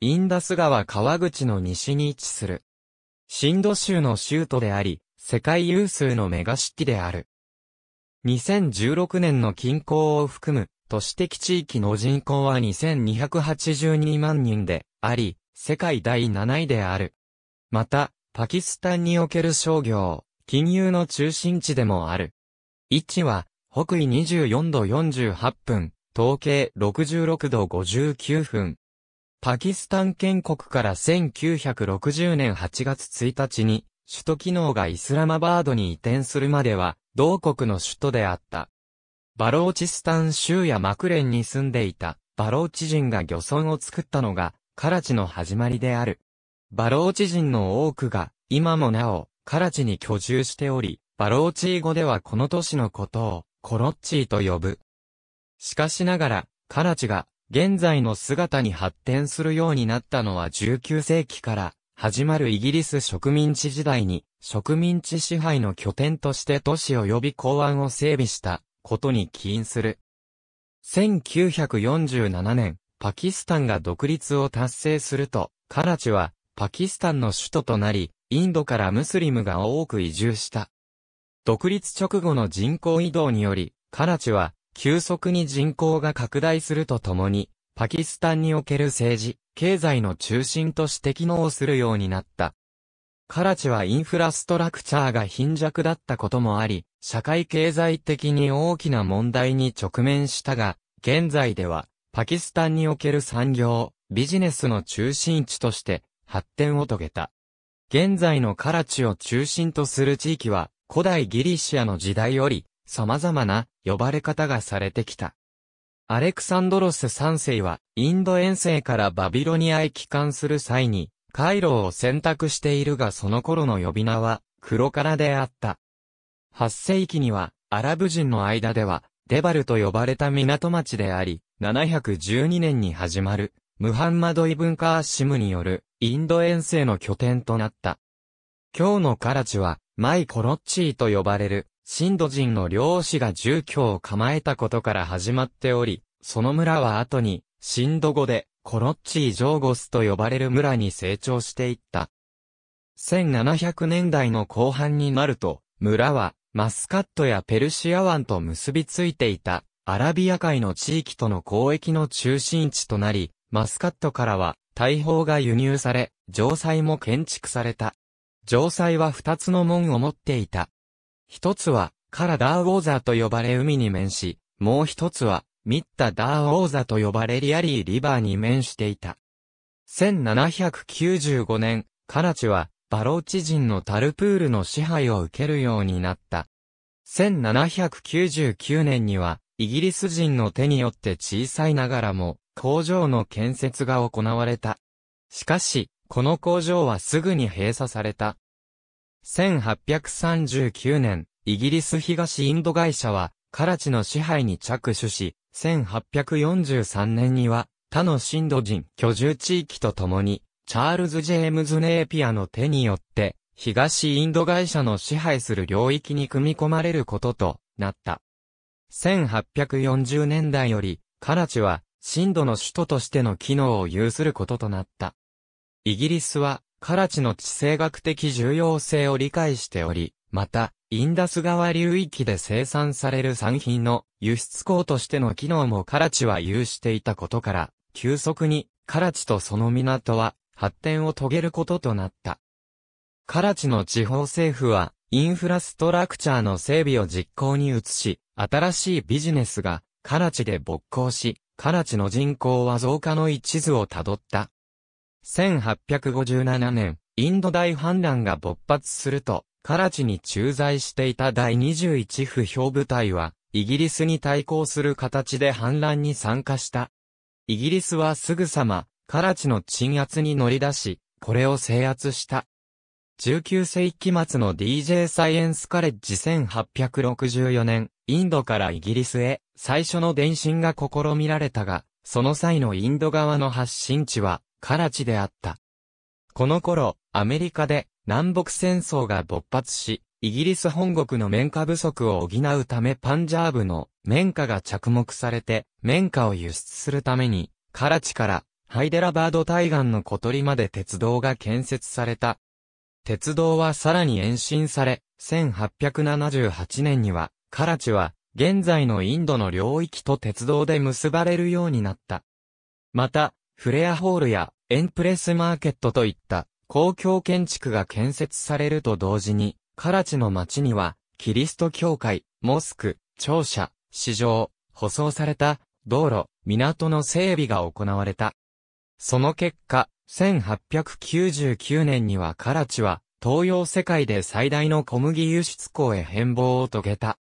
インダス川川口の西に位置する。シンド州の州都であり、世界有数のメガシティである。2016年の近郊を含む都市的地域の人口は2282万人であり、世界第7位である。また、パキスタンにおける商業、金融の中心地でもある。位置は、北緯24度48分、東経66度59分、パキスタン建国から1960年8月1日に、首都機能がイスラマバードに移転するまでは、同国の首都であった。バローチスタン州やマクレンに住んでいた、バローチ人が漁村を作ったのが、カラチの始まりである。バローチ人の多くが、今もなお、カラチに居住しており、バローチー語ではこの都市のことを、コロッチーと呼ぶ。しかしながら、カラチが現在の姿に発展するようになったのは19世紀から始まるイギリス植民地時代に植民地支配の拠点として都市及び港湾を整備したことに起因する。1947年、パキスタンが独立を達成すると、カラチはパキスタンの首都となり、インドからムスリムが多く移住した。独立直後の人口移動により、カラチは急速に人口が拡大するとともに、パキスタンにおける政治、経済の中心として機能するようになった。カラチはインフラストラクチャーが貧弱だったこともあり、社会経済的に大きな問題に直面したが、現在では、パキスタンにおける産業、ビジネスの中心地として発展を遂げた。現在のカラチを中心とする地域は、古代ギリシアの時代より様々な呼ばれ方がされてきた。アレクサンドロス3世は、インド遠征からバビロニアへ帰還する際に、カイロを選択しているがその頃の呼び名は、黒からであった。8世紀には、アラブ人の間では、デバルと呼ばれた港町であり、712年に始まる、ムハンマド・イブン・カーシムによる、インド遠征の拠点となった。今日のカラチは、マイ・コロッチーと呼ばれる、シンド人の漁師が住居を構えたことから始まっており、その村は後に、シンド語で、コロッチー・ジョーゴスと呼ばれる村に成長していった。1700年代の後半になると、村は、マスカットやペルシア湾と結びついていた、アラビア海の地域との交易の中心地となり、マスカットからは、大砲が輸入され、城塞も建築された。城塞は二つの門を持っていた。一つは、カラダーウォーザーと呼ばれ海に面し、もう一つは、ミッタダーウォーザーと呼ばれリアリーリバーに面していた。1795年、カラチは、バローチ人のタルプールの支配を受けるようになった。1799年には、イギリス人の手によって小さいながらも、工場の建設が行われた。しかし、この工場はすぐに閉鎖された。1839年、イギリス東インド会社は、カラチの支配に着手し、1843年には、他のシンド人居住地域と共に、チャールズ・ジェームズ・ネーピアの手によって、東インド会社の支配する領域に組み込まれることとなった。1840年代より、カラチは、シンドの首都としての機能を有することとなった。イギリスは、カラチの地政学的重要性を理解しており、また、インダス川流域で生産される産品の輸出港としての機能もカラチは有していたことから、急速にカラチとその港は発展を遂げることとなった。カラチの地方政府は、インフラストラクチャーの整備を実行に移し、新しいビジネスがカラチで勃興し、カラチの人口は増加の一途をたどった。1857年、インド大反乱が勃発すると、カラチに駐在していた第21不評部隊は、イギリスに対抗する形で反乱に参加した。イギリスはすぐさま、カラチの鎮圧に乗り出し、これを制圧した。19世紀末の DJ サイエンスカレッジ1864年、インドからイギリスへ最初の電信が試みられたが、その際のインド側の発信地はカラチであった。この頃、アメリカで南北戦争が勃発し、イギリス本国の綿花不足を補うためパンジャーブの綿花が着目されて、綿花を輸出するために、カラチからハイデラバード対岸の小鳥まで鉄道が建設された。鉄道はさらに延伸され、1878年には、カラチは、現在のインドの領域と鉄道で結ばれるようになった。また、フレアホールやエンプレスマーケットといった公共建築が建設されると同時に、カラチの街には、キリスト教会、モスク、庁舎、市場、舗装された道路、港の整備が行われた。その結果、1899年にはカラチは東洋世界で最大の小麦輸出港へ変貌を遂げた。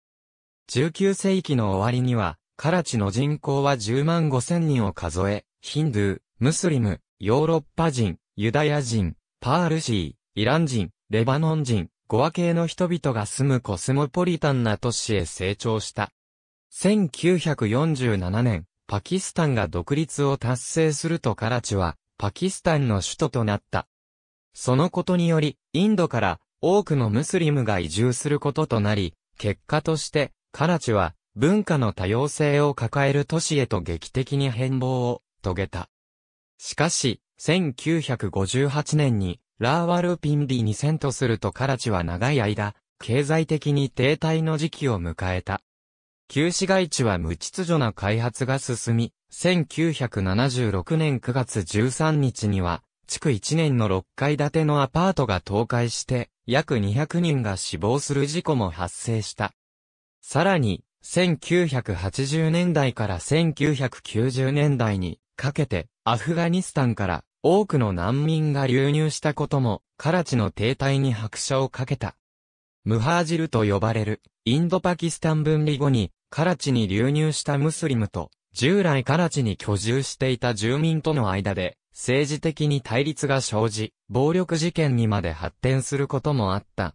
19世紀の終わりには、カラチの人口は10万5千人を数え、ヒンドゥー、ムスリム、ヨーロッパ人、ユダヤ人、パールシー、イラン人、レバノン人、ゴア系の人々が住むコスモポリタンな都市へ成長した。1947年、パキスタンが独立を達成するとカラチは、パキスタンの首都となった。そのことにより、インドから多くのムスリムが移住することとなり、結果として、カラチは文化の多様性を抱える都市へと劇的に変貌を遂げた。しかし、1958年に、ラーワルピンディに遷都するとカラチは長い間、経済的に停滞の時期を迎えた。旧市街地は無秩序な開発が進み、1976年9月13日には、築1年の6階建てのアパートが倒壊して、約200人が死亡する事故も発生した。さらに、1980年代から1990年代に、かけて、アフガニスタンから多くの難民が流入したことも、カラチの停滞に拍車をかけた。ムハージルと呼ばれる、インドパキスタン分離後に、カラチに流入したムスリムと、従来カラチに居住していた住民との間で、政治的に対立が生じ、暴力事件にまで発展することもあった。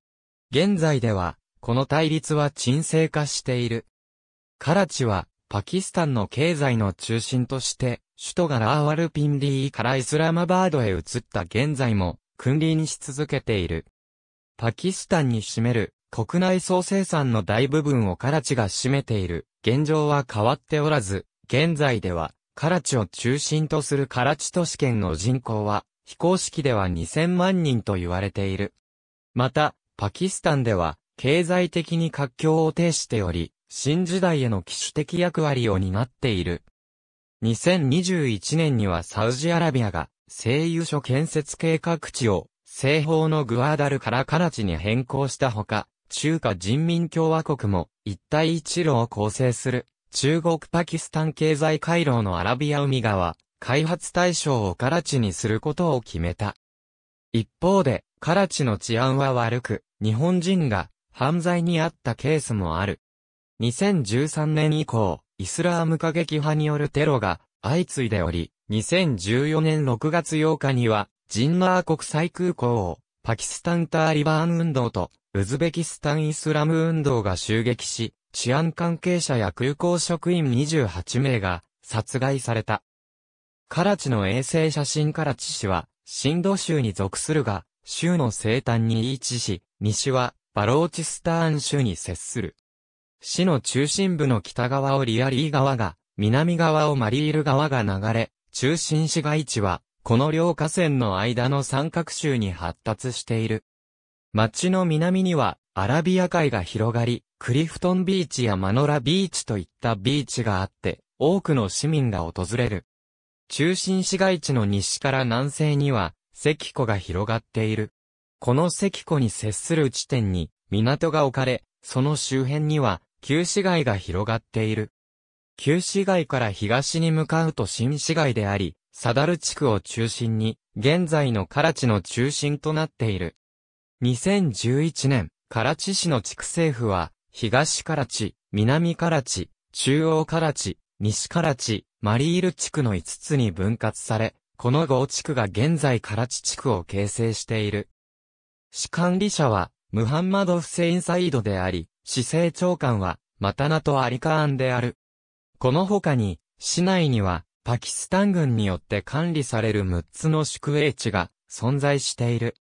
現在では、この対立は沈静化している。カラチは、パキスタンの経済の中心として、首都がラーワルピンディーからイスラマバードへ移った現在も君臨し続けている。パキスタンに占める国内総生産の大部分をカラチが占めている現状は変わっておらず、現在ではカラチを中心とするカラチ都市圏の人口は非公式では2000万人と言われている。また、パキスタンでは経済的に活況を呈しており、新時代への機種的役割を担っている。2021年にはサウジアラビアが、製油所建設計画地を、西方のグアダルからカラチに変更したほか、中華人民共和国も一帯一路を構成する中国パキスタン経済回廊のアラビア海側開発対象をカラチにすることを決めた。一方でカラチの治安は悪く日本人が犯罪にあったケースもある。2013年以降イスラーム過激派によるテロが相次いでおり、2014年6月8日には、ジンナー国際空港を、パキスタンターリバーン運動と、ウズベキスタンイスラム運動が襲撃し、治安関係者や空港職員28名が殺害された。カラチの衛星写真カラチ市は、シンド州に属するが、州の西端に位置し、西はバローチスターン州に接する。市の中心部の北側をリアリー川が、南側をマリール川が流れ、中心市街地は、この両河川の間の三角州に発達している。町の南には、アラビア海が広がり、クリフトンビーチやマノラビーチといったビーチがあって、多くの市民が訪れる。中心市街地の西から南西には、石湖が広がっている。この石湖に接する地点に、港が置かれ、その周辺には、旧市街が広がっている。旧市街から東に向かうと新市街であり、サダル地区を中心に、現在のカラチの中心となっている。2011年、カラチ市の地区政府は、東カラチ、南カラチ、中央カラチ、西カラチ、マリール地区の5つに分割され、この5地区が現在カラチ地区を形成している。市管理者は、ムハンマド・フセイン・サイドであり、市政長官は、マタナとアリカーンである。この他に、市内には、パキスタン軍によって管理される6つの宿営地が存在している。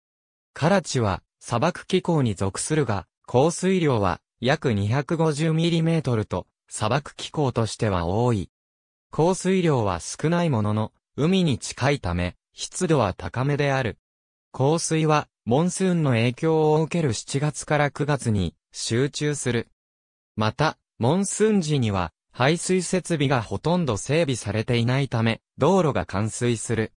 カラチは砂漠気候に属するが、降水量は約 250mm と砂漠気候としては多い。降水量は少ないものの、海に近いため、湿度は高めである。降水は、モンスーンの影響を受ける7月から9月に、集中する。また、モンスーン時には、排水設備がほとんど整備されていないため、道路が冠水する。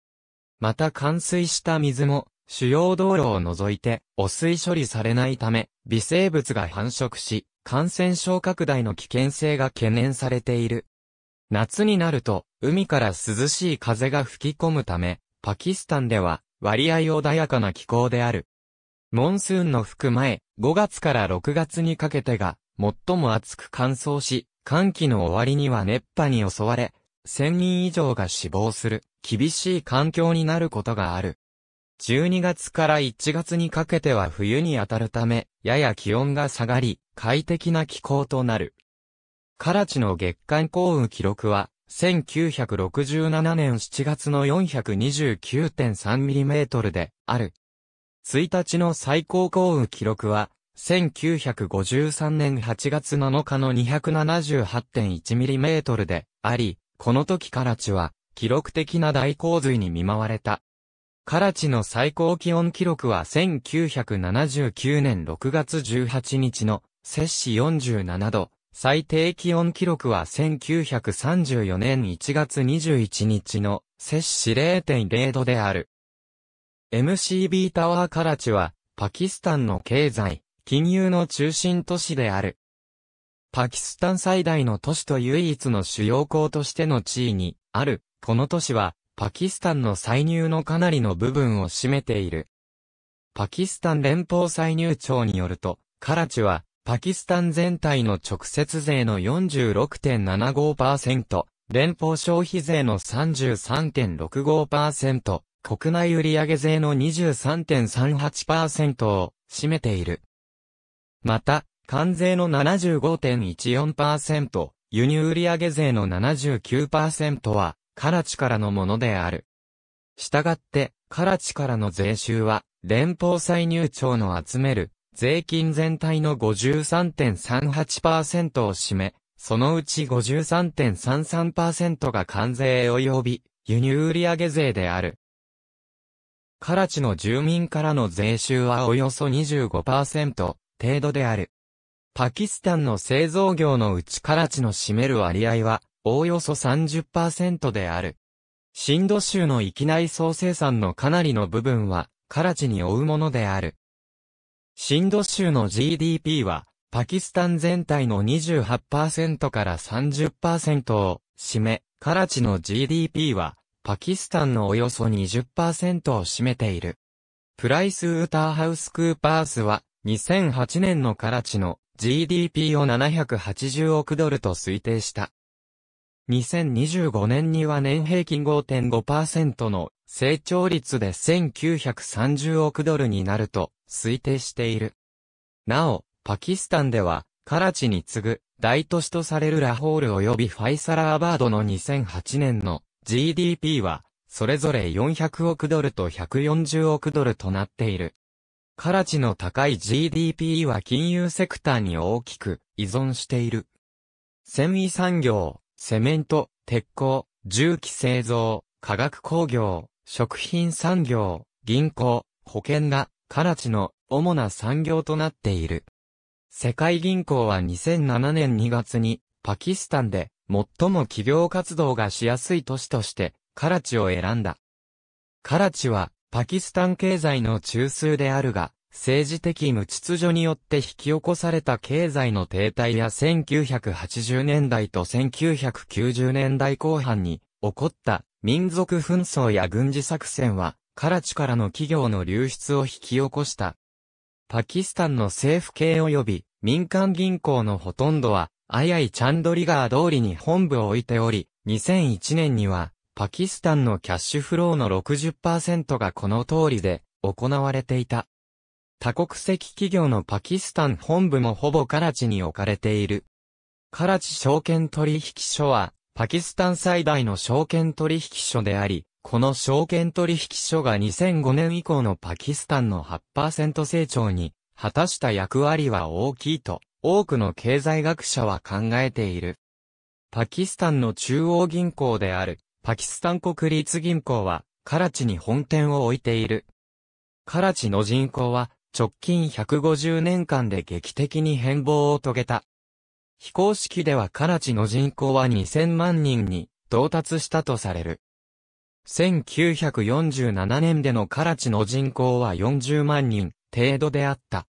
また冠水した水も、主要道路を除いて、汚水処理されないため、微生物が繁殖し、感染症拡大の危険性が懸念されている。夏になると、海から涼しい風が吹き込むため、パキスタンでは、割合穏やかな気候である。モンスーンの吹く前、5月から6月にかけてが、最も暑く乾燥し、寒気の終わりには熱波に襲われ、1000人以上が死亡する、厳しい環境になることがある。12月から1月にかけては冬に当たるため、やや気温が下がり、快適な気候となる。カラチの月間降雨記録は、1967年7月の 429.3mm である。1日の最高降雨記録は、1953年8月7日の 278.1mm であり、この時カラチは記録的な大洪水に見舞われた。カラチの最高気温記録は1979年6月18日の摂氏47度、最低気温記録は1934年1月21日の摂氏0.0度である。MCB タワーカラチは、パキスタンの経済、金融の中心都市である。パキスタン最大の都市と唯一の主要港としての地位にある、この都市は、パキスタンの歳入のかなりの部分を占めている。パキスタン連邦歳入庁によると、カラチは、パキスタン全体の直接税の46.75%、連邦消費税の33.65%、国内売上税の23.38%を占めている。また、関税の75.14%、輸入売上税の79%は、カラチからのものである。したがって、カラチからの税収は、連邦歳入庁の集める、税金全体の53.38%を占め、そのうち53.33%が関税及び輸入売上税である。カラチの住民からの税収はおよそ25%程度である。パキスタンの製造業のうちカラチの占める割合は、おおよそ30%である。シンド州の域内総生産のかなりの部分は、カラチに負うものである。シンド州の GDP は、パキスタン全体の28%から30%を占め、カラチの GDP はパキスタンのおよそ20%を占めている。プライスウーターハウスクーパースは、2008年のカラチの GDP を780億ドルと推定した。2025年には年平均5.5%の成長率で1930億ドルになると推定している。なお、パキスタンでは、カラチに次ぐ大都市とされるラホール及びファイサラーバードの2008年の GDP は、それぞれ400億ドルと140億ドルとなっている。カラチの高い GDP は金融セクターに大きく依存している。繊維産業、セメント、鉄鋼、重機製造、化学工業、食品産業、銀行、保険がカラチの主な産業となっている。世界銀行は2007年2月にパキスタンで最も企業活動がしやすい都市として、カラチを選んだ。カラチは、パキスタン経済の中枢であるが、政治的無秩序によって引き起こされた経済の停滞や1980年代と1990年代後半に起こった民族紛争や軍事作戦は、カラチからの企業の流出を引き起こした。パキスタンの政府系及び民間銀行のほとんどはアイアイチャンドリガー通りに本部を置いており、2001年には、パキスタンのキャッシュフローの60%がこの通りで行われていた。多国籍企業のパキスタン本部もほぼカラチに置かれている。カラチ証券取引所は、パキスタン最大の証券取引所であり、この証券取引所が2005年以降のパキスタンの8%成長に果たした役割は大きいと多くの経済学者は考えている。パキスタンの中央銀行である、パキスタン国立銀行は、カラチに本店を置いている。カラチの人口は、直近150年間で劇的に変貌を遂げた。非公式ではカラチの人口は2000万人に到達したとされる。1947年でのカラチの人口は40万人程度であった。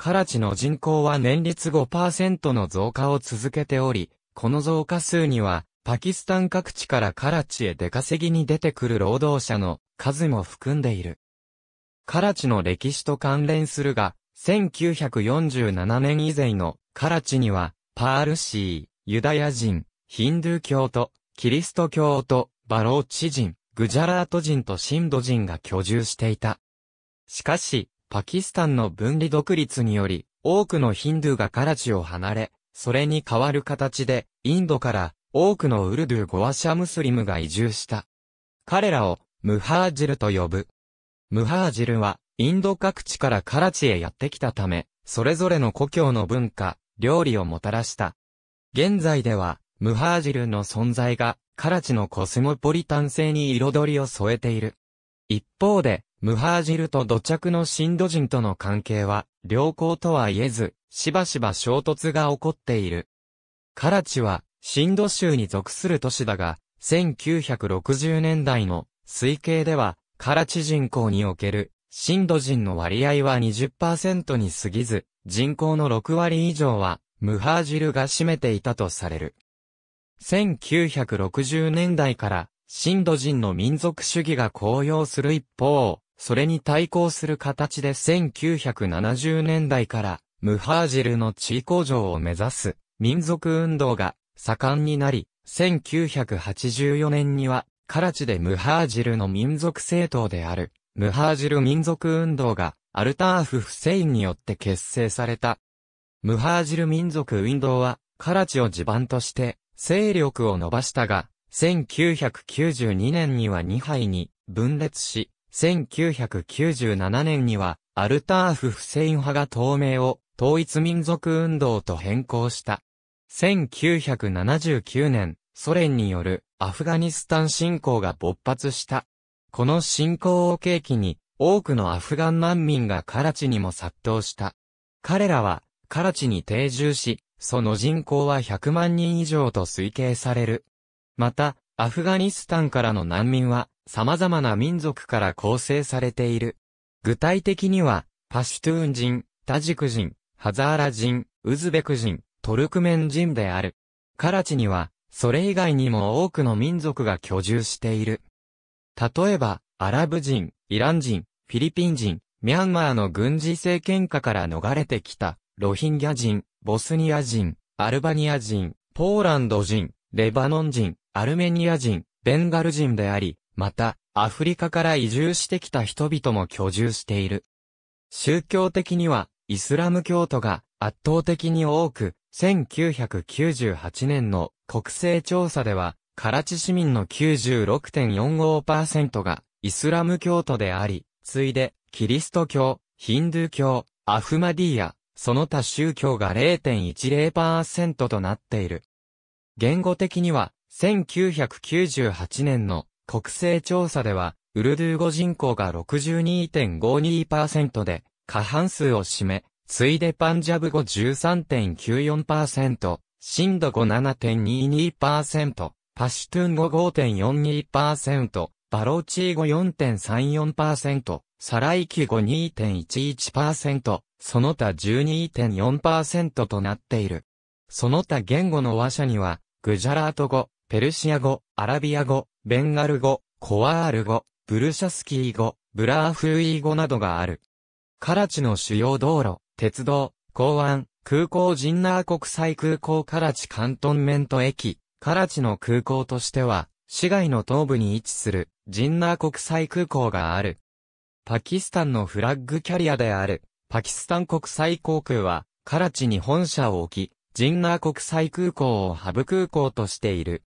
カラチの人口は年率5%の増加を続けており、この増加数には、パキスタン各地からカラチへ出稼ぎに出てくる労働者の数も含んでいる。カラチの歴史と関連するが、1947年以前のカラチには、パールシー、ユダヤ人、ヒンドゥー教と、キリスト教と、バローチ人、グジャラート人とシンド人が居住していた。しかし、パキスタンの分離独立により、多くのヒンドゥーがカラチを離れ、それに代わる形で、インドから多くのウルドゥーゴアシャムスリムが移住した。彼らを、ムハージルと呼ぶ。ムハージルは、インド各地からカラチへやってきたため、それぞれの故郷の文化、料理をもたらした。現在では、ムハージルの存在が、カラチのコスモポリタン性に彩りを添えている。一方で、ムハージルと土着のシンド人との関係は、良好とは言えず、しばしば衝突が起こっている。カラチは、シンド州に属する都市だが、1960年代の推計では、カラチ人口における、シンド人の割合は20%に過ぎず、人口の6割以上は、ムハージルが占めていたとされる。1960年代から、シンド人の民族主義が高揚する一方、それに対抗する形で1970年代からムハージルの地位向上を目指す民族運動が盛んになり、1984年にはカラチでムハージルの民族政党であるムハージル民族運動がアルターフ・フセインによって結成された。ムハージル民族運動はカラチを地盤として勢力を伸ばしたが、1992年には2敗に分裂し、1997年には、アルターフ・フセイン派が党名を、統一民族運動と変更した。1979年、ソ連によるアフガニスタン侵攻が勃発した。この侵攻を契機に、多くのアフガン難民がカラチにも殺到した。彼らは、カラチに定住し、その人口は100万人以上と推計される。また、アフガニスタンからの難民は、様々な民族から構成されている。具体的には、パシュトゥーン人、タジク人、ハザーラ人、ウズベク人、トルクメン人である。カラチには、それ以外にも多くの民族が居住している。例えば、アラブ人、イラン人、フィリピン人、ミャンマーの軍事政権下から逃れてきた、ロヒンギャ人、ボスニア人、アルバニア人、ポーランド人、レバノン人、アルメニア人、ベンガル人であり、また、アフリカから移住してきた人々も居住している。宗教的には、イスラム教徒が圧倒的に多く、1998年の国勢調査では、カラチ市民の96.45%がイスラム教徒であり、次いで、キリスト教、ヒンドゥー教、アフマディア、その他宗教が0.10%となっている。言語的には、1998年の国勢調査では、ウルドゥー語人口が62.52%で、過半数を占め、次いでパンジャブ語13.94%、シンド語7.22%、パシュトゥン語5.42%、バローチー語4.34%、サライキ語2.11%、その他12.4%となっている。その他言語の話者には、グジャラート語、ペルシア語、アラビア語、ベンガル語、コワール語、ブルシャスキー語、ブラーフーイ語などがある。カラチの主要道路、鉄道、港湾、空港ジンナー国際空港カラチカントンメント駅、カラチの空港としては、市街の東部に位置する、ジンナー国際空港がある。パキスタンのフラッグキャリアである、パキスタン国際航空は、カラチに本社を置き、ジンナー国際空港をハブ空港としている。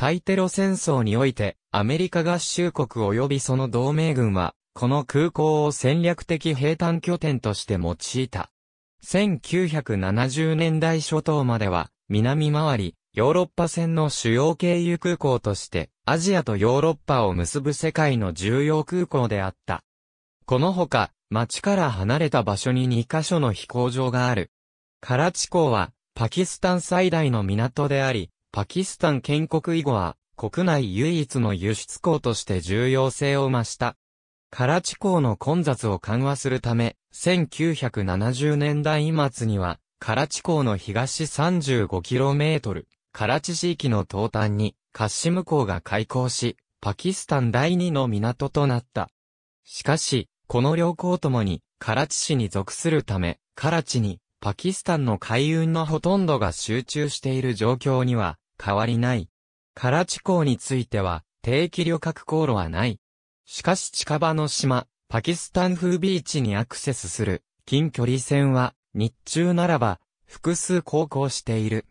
対テロ戦争において、アメリカ合衆国及びその同盟軍は、この空港を戦略的兵站拠点として用いた。1970年代初頭までは、南回り、ヨーロッパ線の主要経由空港として、アジアとヨーロッパを結ぶ世界の重要空港であった。このほか、町から離れた場所に2カ所の飛行場がある。カラチ港は、パキスタン最大の港であり、パキスタン建国以後は、国内唯一の輸出港として重要性を増した。カラチ港の混雑を緩和するため、1970年代末には、カラチ港の東 35km、カラチ地域の東端に、カッシム港が開港し、パキスタン第二の港となった。しかし、この両港ともに、カラチ市に属するため、カラチに、パキスタンの海運のほとんどが集中している状況には、変わりない。唐地港については、定期旅客航路はない。しかし近場の島、パキスタン風ビーチにアクセスする、近距離線は、日中ならば、複数航行している。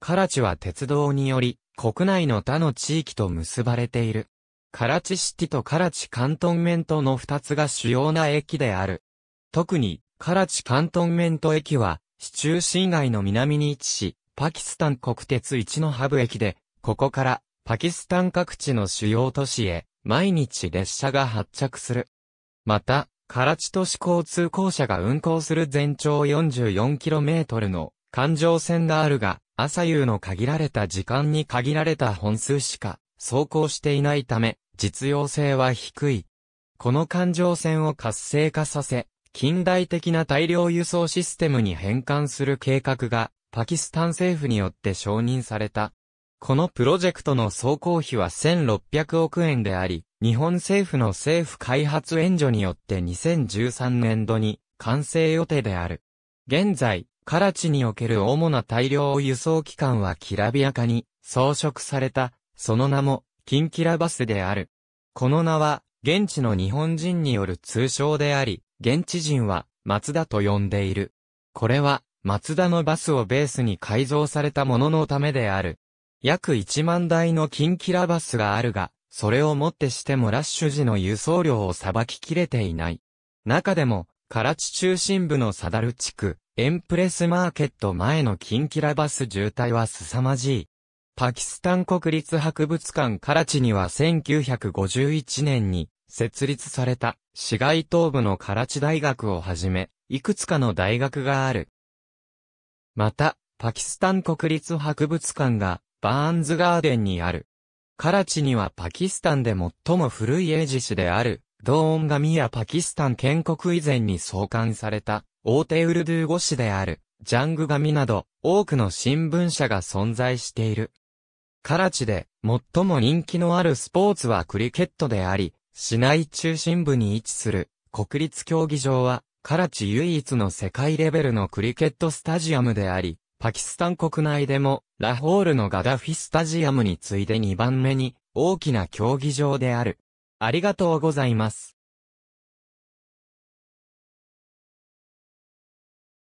カラチは鉄道により、国内の他の地域と結ばれている。カラチシティとカラチカントンメントの二つが主要な駅である。特に、カラチカントンメント駅は、市中心街の南に位置し、パキスタン国鉄一のハブ駅で、ここからパキスタン各地の主要都市へ毎日列車が発着する。また、カラチ都市交通公社が運行する全長 44km の環状線があるが、朝夕の限られた時間に限られた本数しか走行していないため、実用性は低い。この環状線を活性化させ、近代的な大量輸送システムに変換する計画がパキスタン政府によって承認された。このプロジェクトの総工費は1600億円であり、日本政府の政府開発援助によって2013年度に完成予定である。現在、カラチにおける主な大量輸送機関はきらびやかに装飾された、その名も、キンキラバスである。この名は、現地の日本人による通称であり、現地人は、松田と呼んでいる。これは、松田のバスをベースに改造されたもののためである。約1万台のキンキラバスがあるが、それをもってしてもラッシュ時の輸送量をさばききれていない。中でも、カラチ中心部のサダル地区、エンプレスマーケット前のキンキラバス渋滞は凄まじい。パキスタン国立博物館カラチには1951年に設立された市街東部のカラチ大学をはじめ、いくつかの大学がある。また、パキスタン国立博物館がバーンズガーデンにある。カラチにはパキスタンで最も古い英字種である、ドーンガやパキスタン建国以前に創刊された、大手ウルドゥー語詞である、ジャング紙など、多くの新聞社が存在している。カラチで、最も人気のあるスポーツはクリケットであり、市内中心部に位置する、国立競技場は、カラチ唯一の世界レベルのクリケットスタジアムであり、パキスタン国内でも、ラホールのガダフィスタジアムに次いで2番目に、大きな競技場である。ありがとうございます。